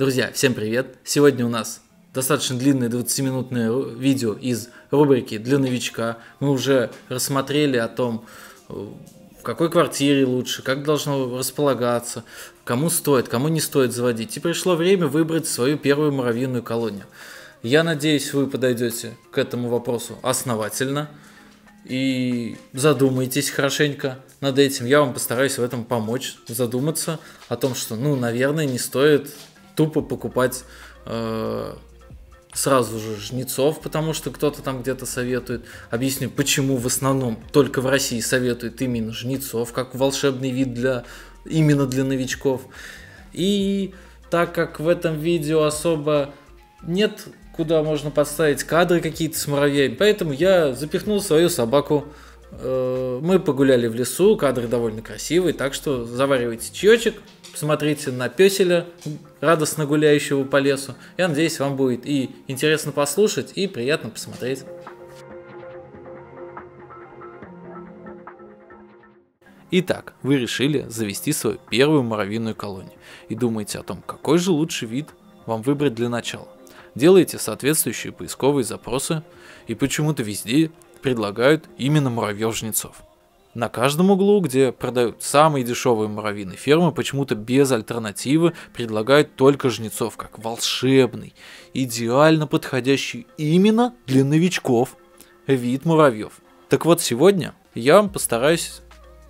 Друзья, всем привет! Сегодня у нас достаточно длинное 20-минутное видео из рубрики «Для новичка». Мы уже рассмотрели о том, э, в какой квартире лучше, как должно располагаться, кому стоит, кому не стоит заводить. И пришло время выбрать свою первую муравьиную колонию. Я надеюсь, вы подойдете к этому вопросу основательно и задумаетесь хорошенько над этим. Я вам постараюсь в этом помочь, задуматься о том, что, ну, наверное, не стоит тупо покупать э, сразу же жнецов, потому что кто-то там где-то советует. Объясню, почему в основном только в России советуют именно жнецов, как волшебный вид для именно для новичков. И так как в этом видео особо нет куда можно подставить кадры какие-то с муравьями, поэтому я запихнул свою собаку Э, мы погуляли в лесу, кадры довольно красивые, так что заваривайте чаечек, смотрите на песеля, радостно гуляющего по лесу. Я надеюсь, вам будет и интересно послушать, и приятно посмотреть. Итак, вы решили завести свою первую муравьиную колонию и думаете о том, какой же лучший вид вам выбрать для начала. Делаете соответствующие поисковые запросы, и почему-то везде предлагают именно муравьев-жнецов. На каждом углу, где продают самые дешевые муравьины фермы, почему-то без альтернативы предлагают только жнецов, как волшебный, идеально подходящий именно для новичков вид муравьев. Так вот сегодня я вам постараюсь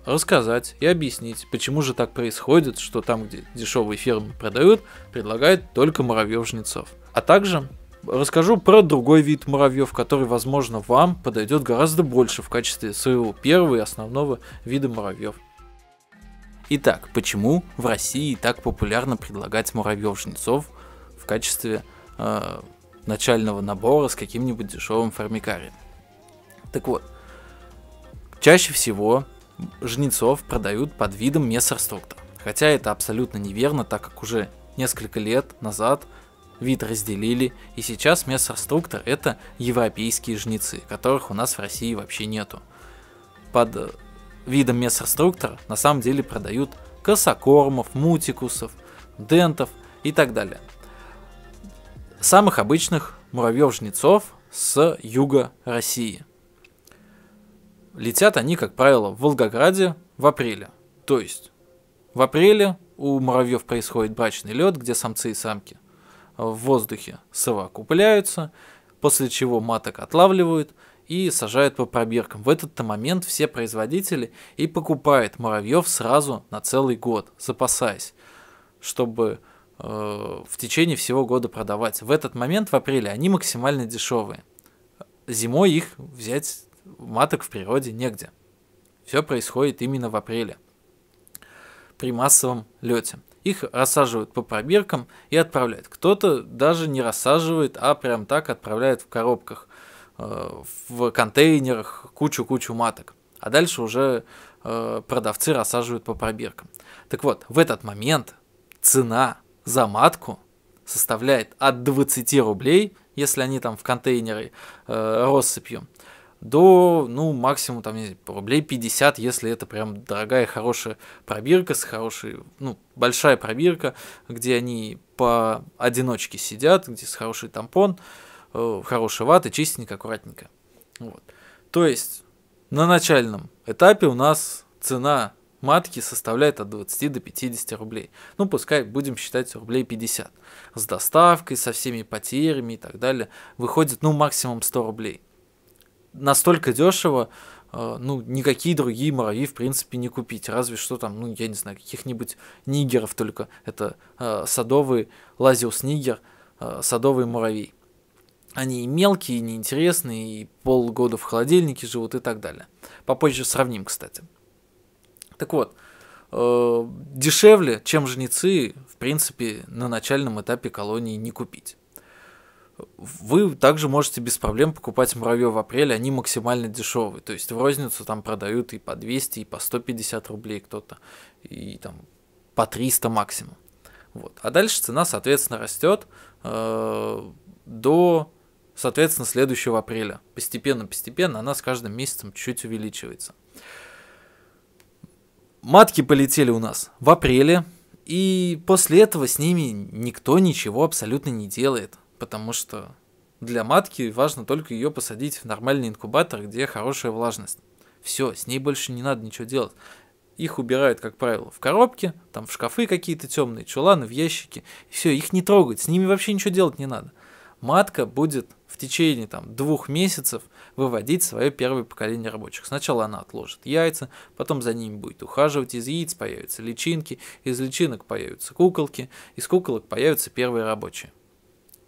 рассказать и объяснить, почему же так происходит, что там, где дешевые фермы продают, предлагают только муравьев-жнецов. А также расскажу про другой вид муравьев, который, возможно, вам подойдет гораздо больше в качестве своего первого и основного вида муравьев. Итак, почему в России так популярно предлагать муравьев-жнецов в качестве э, начального набора с каким-нибудь дешевым формикарием? Так вот, чаще всего жнецов продают под видом мессерструктора. Хотя это абсолютно неверно, так как уже несколько лет назад – вид разделили, и сейчас мясорструктор это европейские жнецы, которых у нас в России вообще нету. Под э, видом мясорструктора на самом деле продают косокормов, мутикусов, дентов и так далее. Самых обычных муравьев-жнецов с юга России. Летят они, как правило, в Волгограде в апреле. То есть в апреле у муравьев происходит брачный лед, где самцы и самки в воздухе совокупляются, после чего маток отлавливают и сажают по пробиркам. В этот момент все производители и покупают муравьев сразу на целый год, запасаясь, чтобы э, в течение всего года продавать. В этот момент, в апреле, они максимально дешевые. Зимой их взять маток в природе негде. Все происходит именно в апреле при массовом лете. Их рассаживают по пробиркам и отправляют. Кто-то даже не рассаживает, а прям так отправляет в коробках, э, в контейнерах кучу-кучу маток. А дальше уже э, продавцы рассаживают по пробиркам. Так вот, в этот момент цена за матку составляет от 20 рублей, если они там в контейнеры э, россыпью, до, ну, максимум, там, рублей 50, если это прям дорогая, хорошая пробирка с хорошей, ну, большая пробирка, где они по одиночке сидят, где с хороший тампон, э, хорошая вата, чистенько, аккуратненько. Вот. То есть на начальном этапе у нас цена матки составляет от 20 до 50 рублей. Ну, пускай будем считать рублей 50. С доставкой, со всеми потерями и так далее. Выходит, ну, максимум 100 рублей настолько дешево, э, ну, никакие другие муравьи, в принципе, не купить. Разве что там, ну, я не знаю, каких-нибудь нигеров только. Это э, садовый лазиус нигер, э, садовый муравей. Они и мелкие, и неинтересные, и полгода в холодильнике живут и так далее. Попозже сравним, кстати. Так вот, э, дешевле, чем жнецы, в принципе, на начальном этапе колонии не купить. Вы также можете без проблем покупать муравьев в апреле, они максимально дешевые. То есть в розницу там продают и по 200, и по 150 рублей кто-то, и там по 300 максимум. Вот. А дальше цена, соответственно, растет э, до, соответственно, следующего апреля. Постепенно-постепенно она с каждым месяцем чуть увеличивается. Матки полетели у нас в апреле, и после этого с ними никто ничего абсолютно не делает потому что для матки важно только ее посадить в нормальный инкубатор, где хорошая влажность. Все, с ней больше не надо ничего делать. Их убирают, как правило, в коробке, там в шкафы какие-то темные, чуланы, в ящики. все, их не трогать, с ними вообще ничего делать не надо. Матка будет в течение там, двух месяцев выводить свое первое поколение рабочих. Сначала она отложит яйца, потом за ними будет ухаживать, из яиц появятся личинки, из личинок появятся куколки, из куколок появятся первые рабочие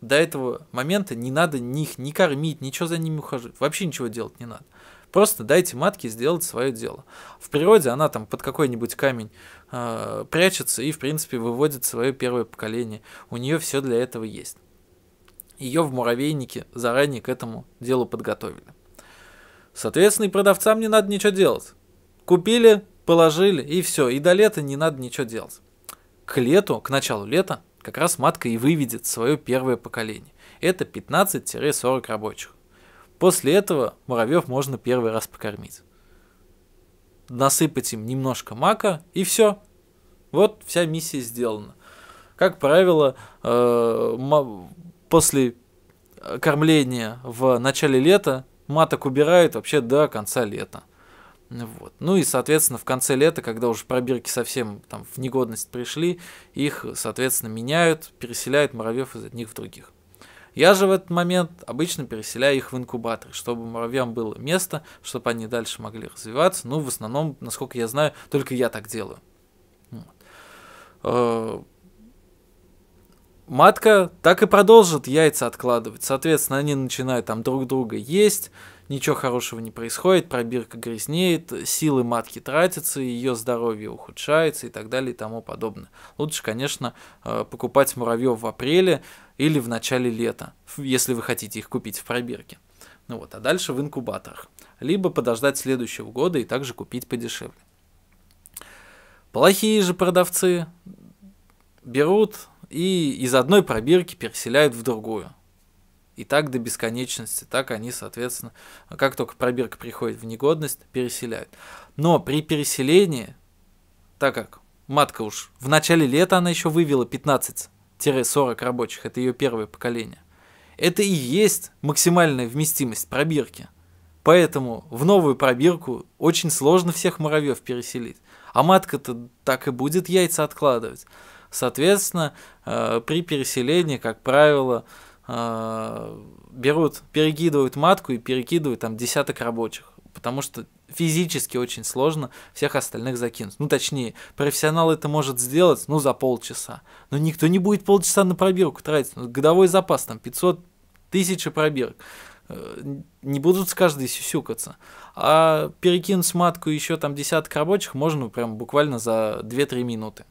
до этого момента не надо них не ни кормить, ничего за ними ухаживать, вообще ничего делать не надо. Просто дайте матке сделать свое дело. В природе она там под какой-нибудь камень э, прячется и, в принципе, выводит свое первое поколение. У нее все для этого есть. Ее в муравейнике заранее к этому делу подготовили. Соответственно, и продавцам не надо ничего делать. Купили, положили, и все. И до лета не надо ничего делать. К лету, к началу лета, как раз матка и выведет свое первое поколение. Это 15-40 рабочих. После этого муравьев можно первый раз покормить. Насыпать им немножко мака и все. Вот вся миссия сделана. Как правило, э, после кормления в начале лета маток убирают вообще до конца лета. Вот. Ну и, соответственно, в конце лета, когда уже пробирки совсем там, в негодность пришли, их, соответственно, меняют, переселяют муравьев из одних в других. Я же в этот момент обычно переселяю их в инкубатор, чтобы муравьям было место, чтобы они дальше могли развиваться. Ну, в основном, насколько я знаю, только я так делаю. Э, матка так и продолжит яйца откладывать. Соответственно, они начинают там друг друга есть, ничего хорошего не происходит, пробирка грязнеет, силы матки тратятся, ее здоровье ухудшается и так далее и тому подобное. Лучше, конечно, э, покупать муравьев в апреле или в начале лета, если вы хотите их купить в пробирке. Ну вот, а дальше в инкубаторах. Либо подождать следующего года и также купить подешевле. Плохие же продавцы берут и из одной пробирки переселяют в другую. И так до бесконечности, так они, соответственно, как только пробирка приходит в негодность, переселяют. Но при переселении, так как матка уж в начале лета она еще вывела 15-40 рабочих, это ее первое поколение, это и есть максимальная вместимость пробирки. Поэтому в новую пробирку очень сложно всех муравьев переселить. А матка-то так и будет яйца откладывать. Соответственно, э, при переселении, как правило, а, берут, перекидывают матку и перекидывают там десяток рабочих, потому что физически очень сложно всех остальных закинуть. Ну, точнее, профессионал это может сделать, ну, за полчаса. Но никто не будет полчаса на пробирку тратить. Ну, годовой запас там 500 тысяч пробирок. Э, не будут с каждой сюсюкаться. А перекинуть матку еще там десяток рабочих можно прям буквально за 2-3 минуты.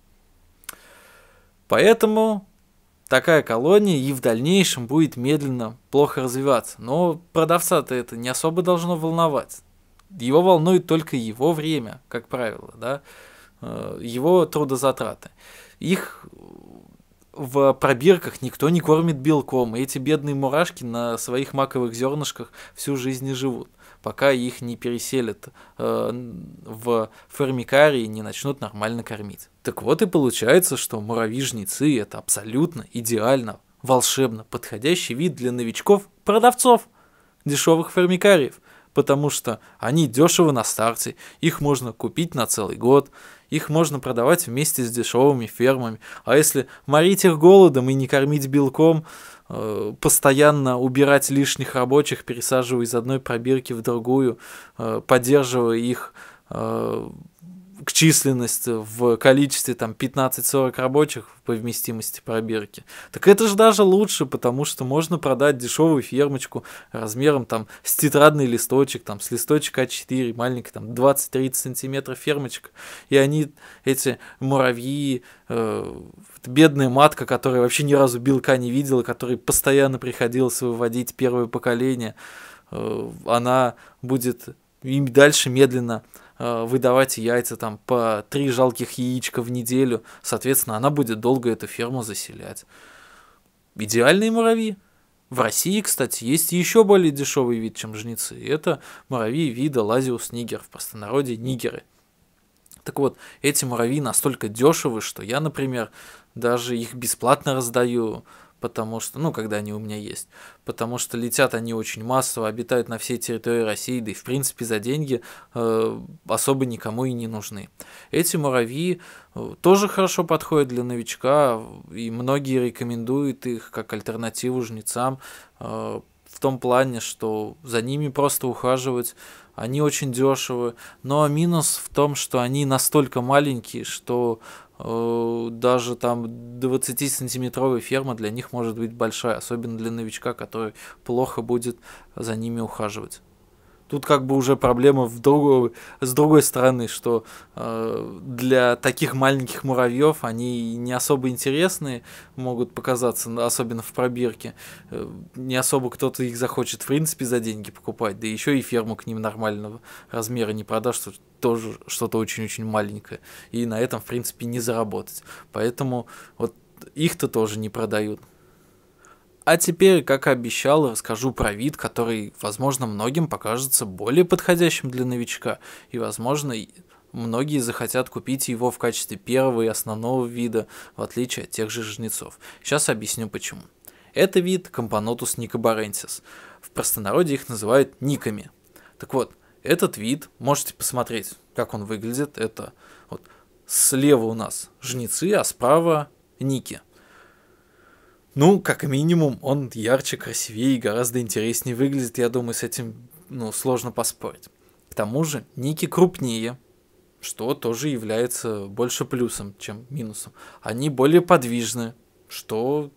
Поэтому такая колония и в дальнейшем будет медленно плохо развиваться. Но продавца-то это не особо должно волновать. Его волнует только его время, как правило, да, э, его трудозатраты. Их в пробирках никто не кормит белком, и эти бедные мурашки на своих маковых зернышках всю жизнь и живут, пока их не переселят э, в формикарии и не начнут нормально кормить. Так вот и получается, что муравьи-жнецы – это абсолютно идеально, волшебно подходящий вид для новичков-продавцов, дешевых фармикариев, потому что они дешевы на старте, их можно купить на целый год, их можно продавать вместе с дешевыми фермами. А если морить их голодом и не кормить белком, э, постоянно убирать лишних рабочих, пересаживая из одной пробирки в другую, э, поддерживая их э, к численности в количестве там 15-40 рабочих по вместимости пробирки. Так это же даже лучше, потому что можно продать дешевую фермочку размером там с тетрадный листочек, там с листочек А4, маленький там 20-30 сантиметров фермочка. И они, эти муравьи, э, бедная матка, которая вообще ни разу белка не видела, которой постоянно приходилось выводить первое поколение, э, она будет им дальше медленно Э, выдавать яйца там по три жалких яичка в неделю. Соответственно, она будет долго эту ферму заселять. Идеальные муравьи. В России, кстати, есть еще более дешевый вид, чем жнецы. И это муравьи вида лазиус нигер, в простонародье нигеры. Так вот, эти муравьи настолько дешевы, что я, например, даже их бесплатно раздаю потому что, ну, когда они у меня есть, потому что летят они очень массово, обитают на всей территории России, да и, в принципе, за деньги э, особо никому и не нужны. Эти муравьи э, тоже хорошо подходят для новичка, и многие рекомендуют их как альтернативу жнецам, э, в том плане, что за ними просто ухаживать, они очень дешевы, но ну, а минус в том, что они настолько маленькие, что Э, даже там 20-сантиметровая ферма для них может быть большая, особенно для новичка, который плохо будет за ними ухаживать. Тут как бы уже проблема в другую, с другой стороны, что э, для таких маленьких муравьев они не особо интересные могут показаться, особенно в пробирке. Э, не особо кто-то их захочет в принципе за деньги покупать, да еще и ферму к ним нормального размера не продашь, что тоже что-то очень-очень маленькое. И на этом в принципе не заработать. Поэтому вот их-то тоже не продают. А теперь, как и обещал, расскажу про вид, который, возможно, многим покажется более подходящим для новичка, и, возможно, многие захотят купить его в качестве первого и основного вида, в отличие от тех же жнецов. Сейчас объясню почему. Это вид Компонотус никобаренсис. В простонародье их называют никами. Так вот, этот вид, можете посмотреть, как он выглядит. Это вот слева у нас жнецы, а справа ники – ну, как минимум, он ярче, красивее и гораздо интереснее выглядит. Я думаю, с этим ну, сложно поспорить. К тому же, ники крупнее, что тоже является больше плюсом, чем минусом. Они более подвижны, что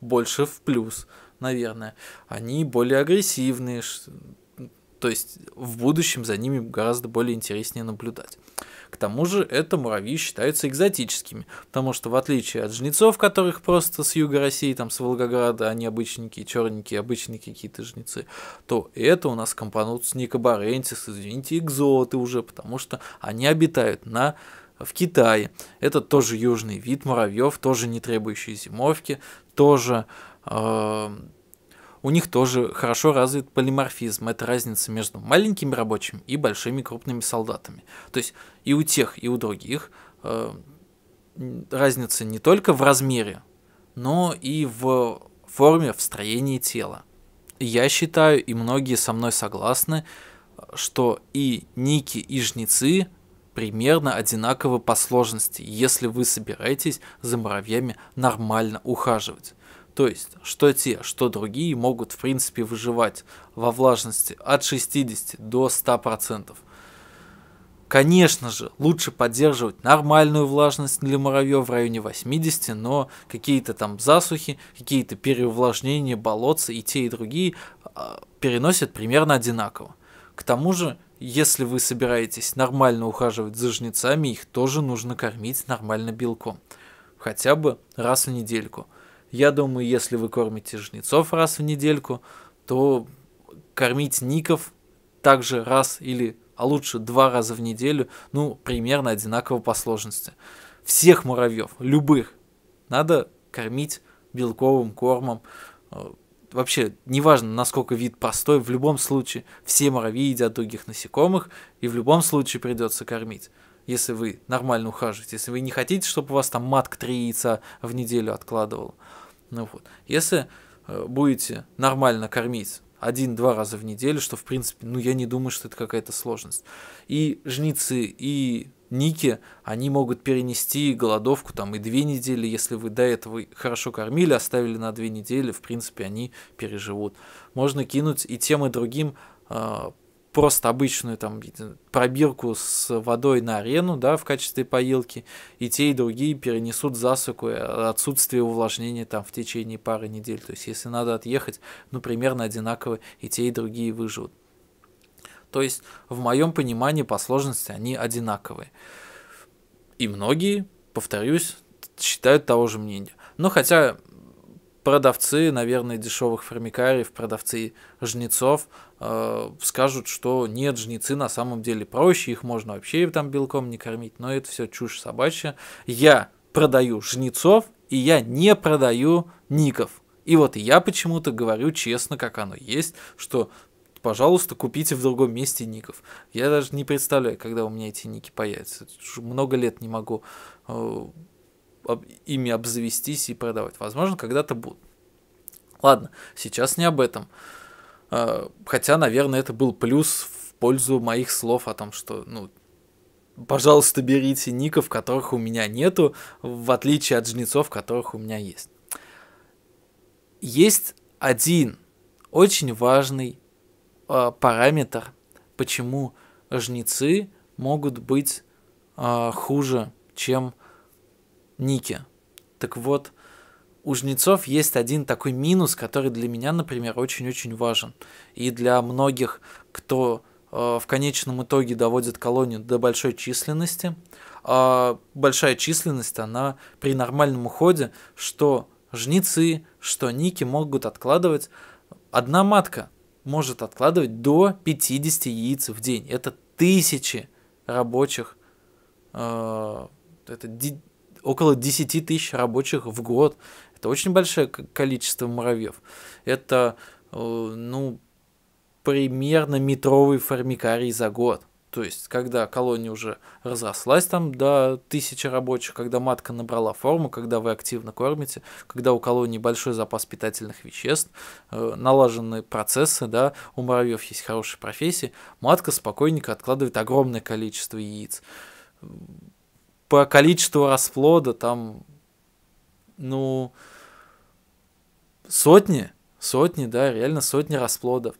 больше в плюс, наверное. Они более агрессивные, то есть в будущем за ними гораздо более интереснее наблюдать. К тому же это муравьи считаются экзотическими, потому что в отличие от жнецов, которых просто с юга России, там с Волгограда, они обычненькие, черненькие, обычные какие-то жнецы, то это у нас компонут не кабаренсис, извините, экзоты уже, потому что они обитают на в Китае. Это тоже южный вид муравьев, тоже не требующий зимовки, тоже э, у них тоже хорошо развит полиморфизм. Это разница между маленькими рабочими и большими крупными солдатами. То есть и у тех, и у других э, разница не только в размере, но и в форме, в строении тела. Я считаю, и многие со мной согласны, что и ники, и жнецы примерно одинаковы по сложности, если вы собираетесь за муравьями нормально ухаживать. То есть, что те, что другие могут в принципе выживать во влажности от 60 до 100%. Конечно же, лучше поддерживать нормальную влажность для муравьев в районе 80, но какие-то там засухи, какие-то переувлажнения, болотцы и те и другие а, переносят примерно одинаково. К тому же, если вы собираетесь нормально ухаживать за жнецами, их тоже нужно кормить нормально белком. Хотя бы раз в недельку – я думаю, если вы кормите жнецов раз в недельку, то кормить ников также раз или, а лучше два раза в неделю, ну, примерно одинаково по сложности. Всех муравьев, любых, надо кормить белковым кормом. Э, вообще, неважно, насколько вид простой, в любом случае все муравьи едят других насекомых, и в любом случае придется кормить если вы нормально ухаживаете, если вы не хотите, чтобы у вас там матка три яйца в неделю откладывала. Ну вот. Если э, будете нормально кормить один-два раза в неделю, что, в принципе, ну, я не думаю, что это какая-то сложность. И жницы, и ники, они могут перенести голодовку там и две недели, если вы до этого хорошо кормили, оставили на две недели, в принципе, они переживут. Можно кинуть и тем, и другим э, просто обычную там пробирку с водой на арену, да, в качестве поилки, и те, и другие перенесут засуху и э, отсутствие увлажнения там в течение пары недель. То есть, если надо отъехать, ну, примерно одинаково и те, и другие выживут. То есть, в моем понимании по сложности они одинаковые. И многие, повторюсь, считают того же мнения. Но хотя продавцы, наверное, дешевых формикариев, продавцы жнецов э, скажут, что нет, жнецы на самом деле проще, их можно вообще там белком не кормить, но это все чушь собачья. Я продаю жнецов, и я не продаю ников. И вот я почему-то говорю честно, как оно есть, что пожалуйста, купите в другом месте ников. Я даже не представляю, когда у меня эти ники появятся. Много лет не могу э, ими обзавестись и продавать. Возможно, когда-то будут. Ладно, сейчас не об этом. А, хотя, наверное, это был плюс в пользу моих слов о том, что, ну, пожалуйста, берите ников, которых у меня нету, в отличие от жнецов, которых у меня есть. Есть один очень важный э, параметр, почему жнецы могут быть э, хуже, чем Ники. Так вот, у жнецов есть один такой минус, который для меня, например, очень-очень важен. И для многих, кто э, в конечном итоге доводит колонию до большой численности. А большая численность, она при нормальном уходе, что жнецы, что ники могут откладывать. Одна матка может откладывать до 50 яиц в день. Это тысячи рабочих, э, это около 10 тысяч рабочих в год. Это очень большое количество муравьев. Это, э, ну, примерно метровый формикарий за год. То есть, когда колония уже разрослась там до тысячи рабочих, когда матка набрала форму, когда вы активно кормите, когда у колонии большой запас питательных веществ, э, налажены процессы, да, у муравьев есть хорошие профессии, матка спокойненько откладывает огромное количество яиц по количеству расплода там, ну, сотни, сотни, да, реально сотни расплодов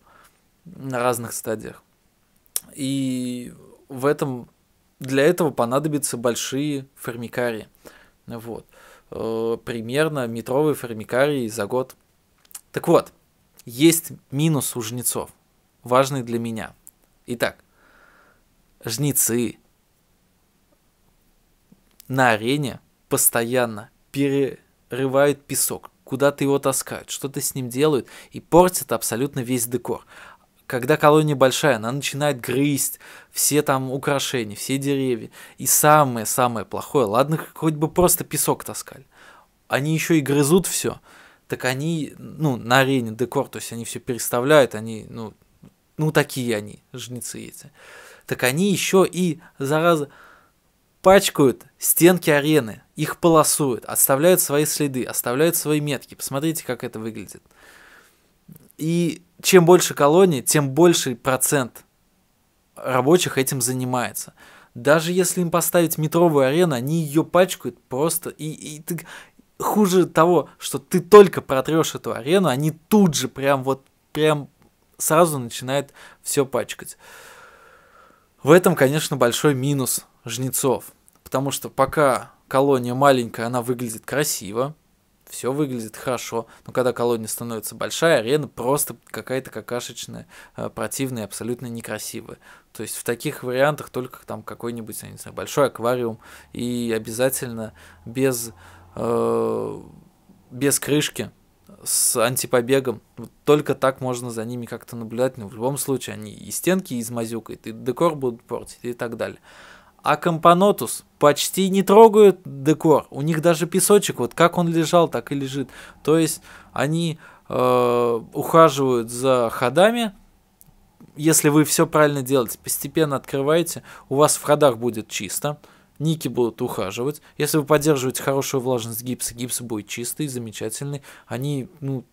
на разных стадиях. И в этом для этого понадобятся большие формикарии. Вот. Э, примерно метровые формикарии за год. Так вот, есть минус у жнецов, важный для меня. Итак, жнецы на арене постоянно перерывают песок, куда-то его таскают, что-то с ним делают и портят абсолютно весь декор. Когда колония большая, она начинает грызть все там украшения, все деревья. И самое-самое плохое, ладно, хоть бы просто песок таскали. Они еще и грызут все. Так они, ну, на арене декор, то есть они все переставляют, они, ну, ну такие они, жнецы эти. Так они еще и, зараза, пачкают стенки арены, их полосуют, оставляют свои следы, оставляют свои метки. Посмотрите, как это выглядит. И чем больше колоний, тем больше процент рабочих этим занимается. Даже если им поставить метровую арену, они ее пачкают просто. И, и ты... хуже того, что ты только протрешь эту арену, они тут же прям вот прям сразу начинают все пачкать. В этом, конечно, большой минус жнецов потому что пока колония маленькая, она выглядит красиво, все выглядит хорошо, но когда колония становится большая, арена просто какая-то какашечная, э, противная, абсолютно некрасивая. То есть в таких вариантах только там какой-нибудь, я не знаю, большой аквариум и обязательно без, э, без крышки, с антипобегом. Вот только так можно за ними как-то наблюдать, но в любом случае они и стенки измазюкают, и декор будут портить, и так далее а Компонотус почти не трогают декор. У них даже песочек, вот как он лежал, так и лежит. То есть они э, ухаживают за ходами. Если вы все правильно делаете, постепенно открываете, у вас в ходах будет чисто. Ники будут ухаживать. Если вы поддерживаете хорошую влажность гипса, гипс будет чистый, замечательный. Они, ну,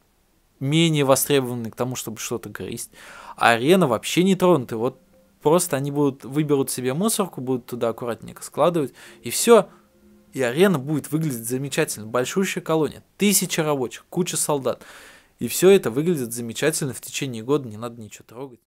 менее востребованы к тому, чтобы что-то грызть. А арена вообще не тронута, Вот Просто они будут, выберут себе мусорку, будут туда аккуратненько складывать, и все. И арена будет выглядеть замечательно. Большущая колония, тысяча рабочих, куча солдат. И все это выглядит замечательно в течение года, не надо ничего трогать.